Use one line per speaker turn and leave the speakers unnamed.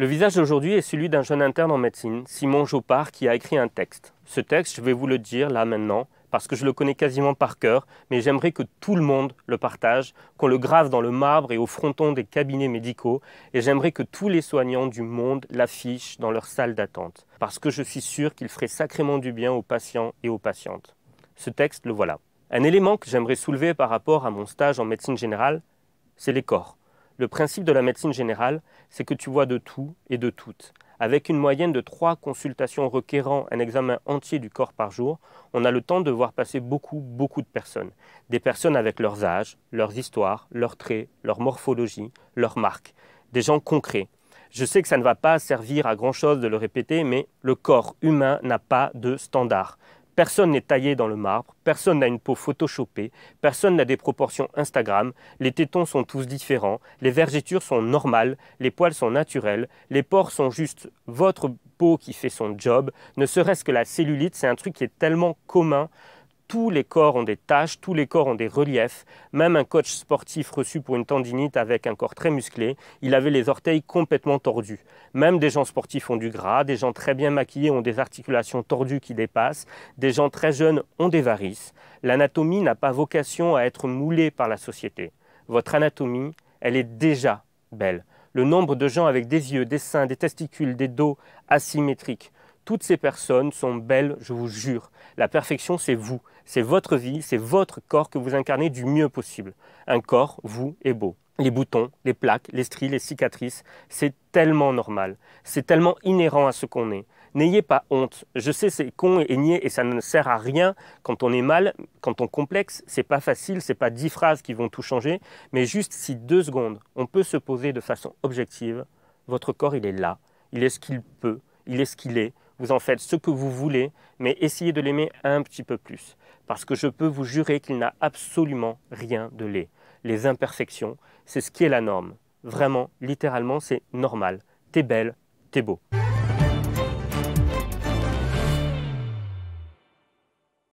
Le visage d'aujourd'hui est celui d'un jeune interne en médecine, Simon Jopard, qui a écrit un texte. Ce texte, je vais vous le dire là maintenant, parce que je le connais quasiment par cœur, mais j'aimerais que tout le monde le partage, qu'on le grave dans le marbre et au fronton des cabinets médicaux, et j'aimerais que tous les soignants du monde l'affichent dans leur salle d'attente, parce que je suis sûr qu'il ferait sacrément du bien aux patients et aux patientes. Ce texte, le voilà. Un élément que j'aimerais soulever par rapport à mon stage en médecine générale, c'est les corps. Le principe de la médecine générale, c'est que tu vois de tout et de toutes. Avec une moyenne de trois consultations requérant un examen entier du corps par jour, on a le temps de voir passer beaucoup, beaucoup de personnes. Des personnes avec leurs âges, leurs histoires, leurs traits, leur morphologie, leurs marques. Des gens concrets. Je sais que ça ne va pas servir à grand-chose de le répéter, mais le corps humain n'a pas de standard. Personne n'est taillé dans le marbre, personne n'a une peau photoshopée, personne n'a des proportions Instagram, les tétons sont tous différents, les vergetures sont normales, les poils sont naturels, les pores sont juste votre peau qui fait son job, ne serait-ce que la cellulite, c'est un truc qui est tellement commun tous les corps ont des taches, tous les corps ont des reliefs. Même un coach sportif reçu pour une tendinite avec un corps très musclé, il avait les orteils complètement tordus. Même des gens sportifs ont du gras, des gens très bien maquillés ont des articulations tordues qui dépassent, des gens très jeunes ont des varices. L'anatomie n'a pas vocation à être moulée par la société. Votre anatomie, elle est déjà belle. Le nombre de gens avec des yeux, des seins, des testicules, des dos asymétriques, toutes ces personnes sont belles, je vous jure. La perfection, c'est vous. C'est votre vie, c'est votre corps que vous incarnez du mieux possible. Un corps, vous, est beau. Les boutons, les plaques, les stries, les cicatrices, c'est tellement normal. C'est tellement inhérent à ce qu'on est. N'ayez pas honte. Je sais, c'est con et nié et ça ne sert à rien quand on est mal, quand on complexe. C'est pas facile, c'est pas dix phrases qui vont tout changer. Mais juste si deux secondes, on peut se poser de façon objective. Votre corps, il est là. Il est ce qu'il peut. Il est ce qu'il est vous en faites ce que vous voulez, mais essayez de l'aimer un petit peu plus, parce que je peux vous jurer qu'il n'a absolument rien de laid. Les imperfections, c'est ce qui est la norme. Vraiment, littéralement, c'est normal. T'es belle, t'es beau.